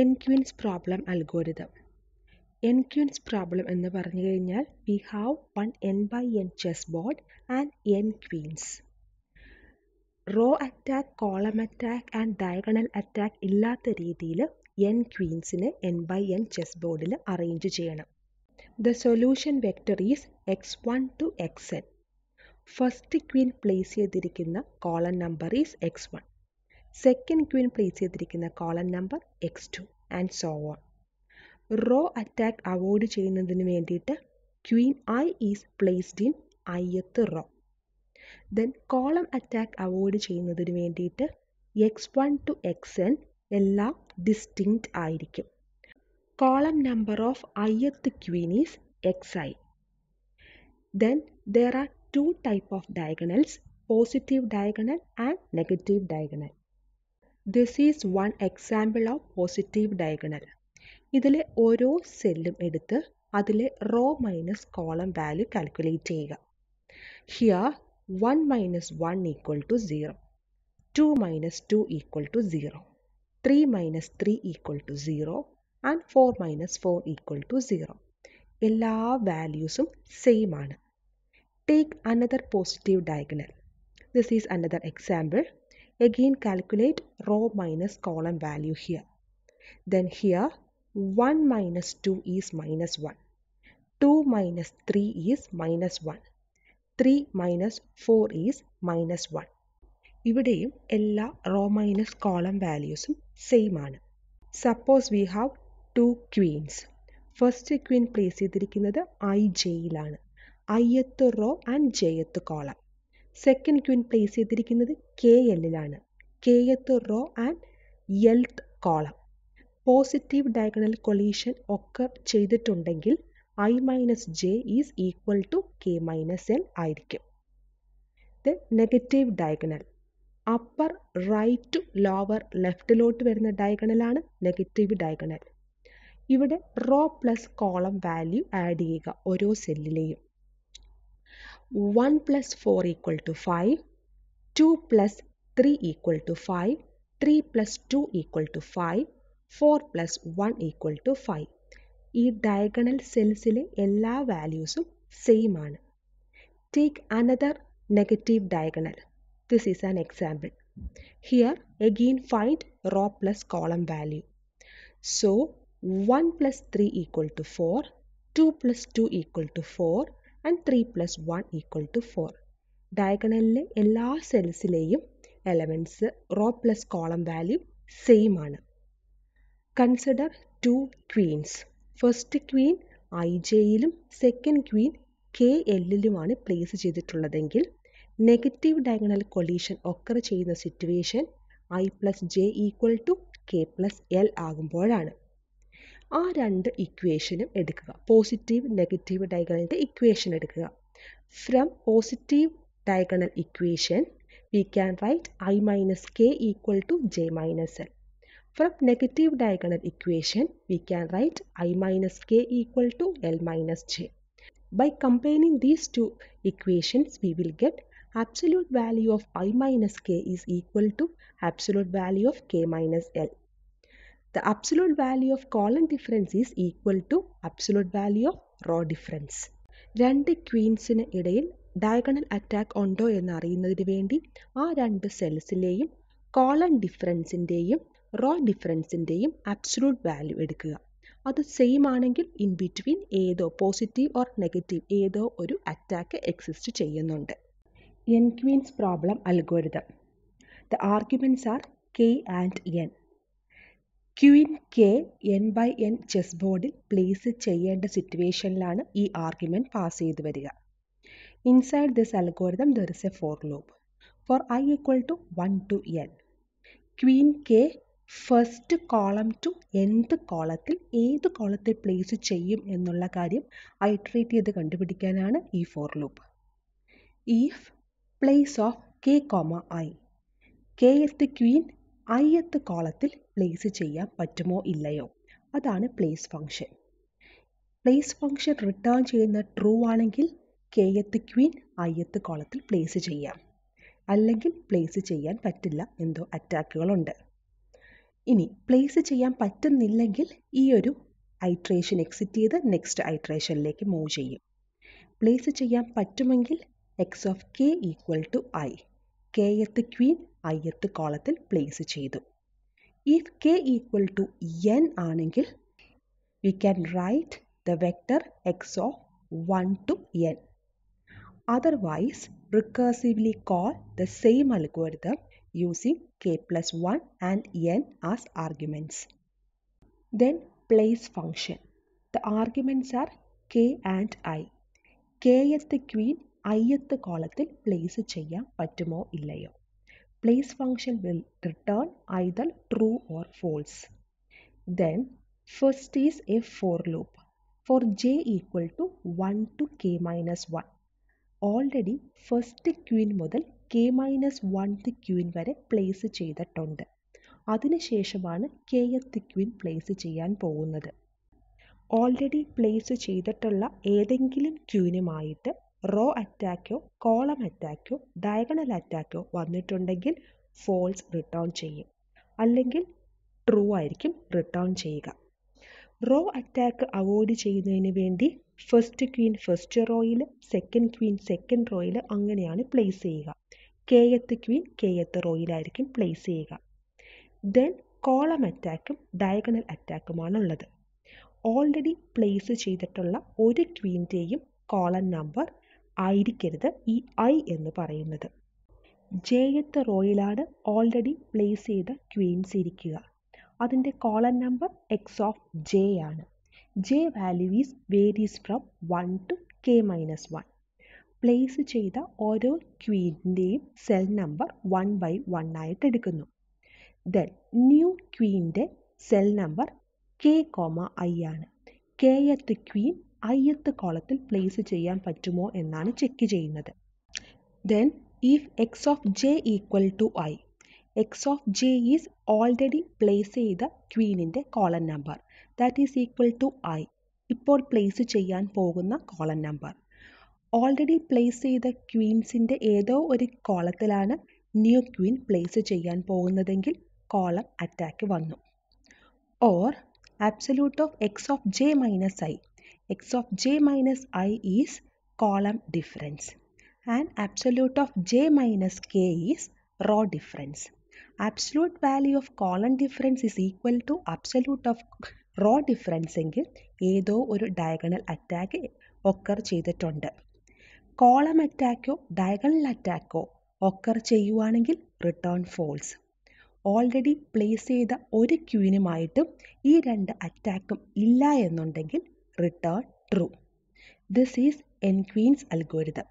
എൻക്യൂൻസ് problem algorithm N queens problem എന്ന് പറഞ്ഞു കഴിഞ്ഞാൽ we have one N by N chess board and N queens row attack column attack and diagonal attack ഇല്ലാത്ത രീതിയിൽ N ക്വീൻസിനെ N by N chess ബോർഡിൽ arrange ചെയ്യണം the solution vector is X one two X N first queen place ചെയ്തിരിക്കുന്ന column number is X one second queen place ചെയ്തിരിക്കുന്ന column number X two and so on row attack avoid ചെയ്യുന്നതിന് വേണ്ടിയിട്ട് queen I is placed in ith row then column attack avoid ചെയ്യുന്നതിന് വേണ്ടിയിട്ട് X one two X N എല്ലാം distinct ആയിരിക്കും column number of ith queen is X I then there are two type of diagonals positive diagonal and negative diagonal this is one example of positive diagonal ഇതിലെ ഓരോ സെല്ലും എടുത്ത് അതിലെ row minus column value calculate ചെയ്യുക here one minus one equal to zero two minus two equal to zero three minus three equal to zero and four minus four equal to zero എല്ലാ വാല്യൂസും same ആണ് take another positive diagonal this is another example Again calculate row minus column value here. Then here 1 minus 2 is minus 1. 2 minus 3 is minus 1. 3 minus 4 is minus 1. ഇവിടെയും എല്ലാ row minus column വാല്യൂസും same ആണ് suppose we have two queens first queen place ചെയ്തിരിക്കുന്നത് I ജെയിലാണ് ith row and jth column second queen place ചെയ്തിരിക്കുന്നത് K എല്ലിലാണ് kth row and lth column positive diagonal collision ഒക്കെ ചെയ്തിട്ടുണ്ടെങ്കിൽ I minus J is equal to K minus L ആയിരിക്കും then negative diagonal upper right to lower ലെഫ്റ്റിലോട്ട് വരുന്ന ഡയഗണലാണ് negative diagonal ഇവിടെ row plus column value add ചെയ്യുക ഓരോ സെല്ലിലെയും one plus four equal to five 2 plus 3 equal to 5, 3 plus 2 equal to 5, 4 plus 1 equal to 5. E diagonal cells value ella values same Take another negative diagonal. This is an example. Here again find row plus column value. So 1 plus 3 equal to 4, 2 plus 2 equal to 4 and 3 plus 1 equal to 4. ഡയഗണലിലെ എല്ലാ സെൽസിലെയും elements row plus column value same ആണ് consider two queens first queen I ജെയിലും second queen K എല്ലിലുമാണ് place ചെയ്തിട്ടുള്ളതെങ്കിൽ negative diagonal collision occur ചെയ്യുന്ന situation I plus J equal to K plus L ആകുമ്പോഴാണ് ആ രണ്ട് ഇക്വേഷനും എടുക്കുക പോസിറ്റീവ് നെഗറ്റീവ് ഡയഗണലിൻ്റെ ഇക്വേഷൻ എടുക്കുക from positive diagonal equation, we can write i minus k equal to j minus l. From negative diagonal equation, we can write i minus k equal to l minus j. By combining these two equations, we will get absolute value of i minus k is equal to absolute value of k minus l. The absolute value of column difference is equal to absolute value of row difference queens in a diagonal attack ഉണ്ടോ എന്ന് അറിയുന്നതിന് വേണ്ടി ആ രണ്ട് സെൽസിലെയും column ഡിഫറൻസിൻ്റെയും row ഡിഫറൻസിൻ്റെയും absolute value എടുക്കുക അത് സെയിം ആണെങ്കിൽ ഇൻ ബിറ്റ്വീൻ ഏതോ പോസിറ്റീവ് ഓർ നെഗറ്റീവ് ഏതോ ഒരു അറ്റാക്ക് എക്സിസ്റ്റ് ചെയ്യുന്നുണ്ട് N queens problem algorithm the arguments are K and N queen K N by N chess ബോർഡിൽ പ്ലേസ് ചെയ്യേണ്ട സിറ്റുവേഷനിലാണ് ഈ ആർഗ്യുമെൻറ്റ് പാസ് ചെയ്ത് വരിക Inside this algorithm, there is a for loop for i equal to 1 to n. Queen k first column to എന്ത് കോളത്തിൽ ഏത് കോളത്തിൽ പ്ലേസ് ചെയ്യും എന്നുള്ള കാര്യം ഐട്രേറ്റ് ചെയ്ത് കണ്ടുപിടിക്കാനാണ് ഈ for loop if place of K comma I kth queen ith കോളത്തിൽ പ്ലേസ് ചെയ്യാൻ പറ്റുമോ ഇല്ലയോ അതാണ് place function place function return ചെയ്യുന്ന ട്രൂ ആണെങ്കിൽ കെ കെയത്ത് ക്വീൻ എത്ത് കോളത്തിൽ പ്ലേസ് ചെയ്യാം അല്ലെങ്കിൽ പ്ലേസ് ചെയ്യാൻ പറ്റില്ല എന്തോ അറ്റാക്കുകളുണ്ട് ഇനി പ്ലേസ് ചെയ്യാൻ പറ്റുന്നില്ലെങ്കിൽ ഈ ഒരു ഐട്രേഷൻ എക്സിറ്റ് ചെയ്ത് നെക്സ്റ്റ് ഐട്രേഷനിലേക്ക് മൂവ് ചെയ്യും പ്ലേസ് ചെയ്യാൻ പറ്റുമെങ്കിൽ X of K equal to I K kth queen എത്ത് കോളത്തിൽ പ്ലേസ് ചെയ്തു if K equal to N ആണെങ്കിൽ we can write the vector X of one two N Otherwise, recursively call the same algorithm using k plus 1 and n as arguments. Then place function. The arguments are k and i. k i. the queen ith place place ചെയ്യാൻ പറ്റുമോ illayo. place function will return either true or false. Then first is a for loop for j equal to 1 to k minus 1. Already first queen മുതൽ K minus oneth ക്യൂവിൻ വരെ place ചെയ്തിട്ടുണ്ട് അതിനുശേഷമാണ് എത്ത് ക്യൂവിൻ place ചെയ്യാൻ പോകുന്നത് already place ചെയ്തിട്ടുള്ള ഏതെങ്കിലും ക്യൂവിനുമായിട്ട് റോ അറ്റാക്കോ കോളം അറ്റാക്കോ ഡയഗണൽ അറ്റാക്കോ വന്നിട്ടുണ്ടെങ്കിൽ ഫോൾസ് റിട്ടേൺ ചെയ്യും അല്ലെങ്കിൽ ട്രൂ ആയിരിക്കും റിട്ടേൺ ചെയ്യുക റോ അറ്റാക്ക് അവോയ്ഡ് ചെയ്യുന്നതിന് വേണ്ടി ഫസ്റ്റ് ക്വീൻ ഫസ്റ്റ് റോയിൽ സെക്കൻഡ് ക്വീൻ സെക്കൻഡ് റോയിൽ അങ്ങനെയാണ് പ്ലേസ് ചെയ്യുക കേയത്ത് ക്വീൻ കേയത്ത് റോയിലായിരിക്കും പ്ലേസ് ചെയ്യുക ദെൻ കോളം അറ്റാക്കും ഡയഗണൽ അറ്റാക്കുമാണുള്ളത് ഓൾറെഡി പ്ലേസ് ചെയ്തിട്ടുള്ള ഒരു ക്വീൻ്റെയും കോളം നമ്പർ ആയിരിക്കരുത് ഈ ഐ എന്ന് പറയുന്നത് ജേയത്ത് റോയിലാണ് ഓൾറെഡി പ്ലേസ് ചെയ്ത ക്വീൻസ് ഇരിക്കുക അതിൻ്റെ column number X of J ആണ് J value is varies from one to K minus one place ചെയ്ത ഓരോ ക്വീൻ്റെയും cell number one by one ആയിട്ട് എടുക്കുന്നു ദെൻ ന്യൂ ക്വീൻ്റെ cell number K comma I ആണ് കെയത്ത് ക്വീൻ ഐയത്ത് കോളത്തിൽ പ്ലേസ് ചെയ്യാൻ പറ്റുമോ എന്നാണ് ചെക്ക് ചെയ്യുന്നത് then if X of J equal to I X of J is already place ചെയ്ത ക്വീനിൻ്റെ column number that is equal to I ഇപ്പോൾ പ്ലേസ് ചെയ്യാൻ പോകുന്ന കോളൻ നമ്പർ ഓൾറെഡി പ്ലേസ് ചെയ്ത ക്വീൻസിൻ്റെ ഏതോ ഒരു കോളത്തിലാണ് ന്യൂ ക്വീൻ പ്ലേസ് ചെയ്യാൻ പോകുന്നതെങ്കിൽ കോളം അറ്റാക്ക് വന്നു or absolute of x of j minus i X of j minus i is column difference and absolute of j minus k is row difference absolute value of column difference is equal to absolute of row ഡിഫറൻസെങ്കിൽ ഏതോ ഒരു diagonal attack occur ചെയ്തിട്ടുണ്ട് column അറ്റാക്കോ diagonal അറ്റാക്കോ occur ചെയ്യുവാണെങ്കിൽ return false already place ചെയ്ത ഒരു ക്യൂവിനുമായിട്ടും ഈ രണ്ട് അറ്റാക്കും ഇല്ല എന്നുണ്ടെങ്കിൽ return true this is N queens algorithm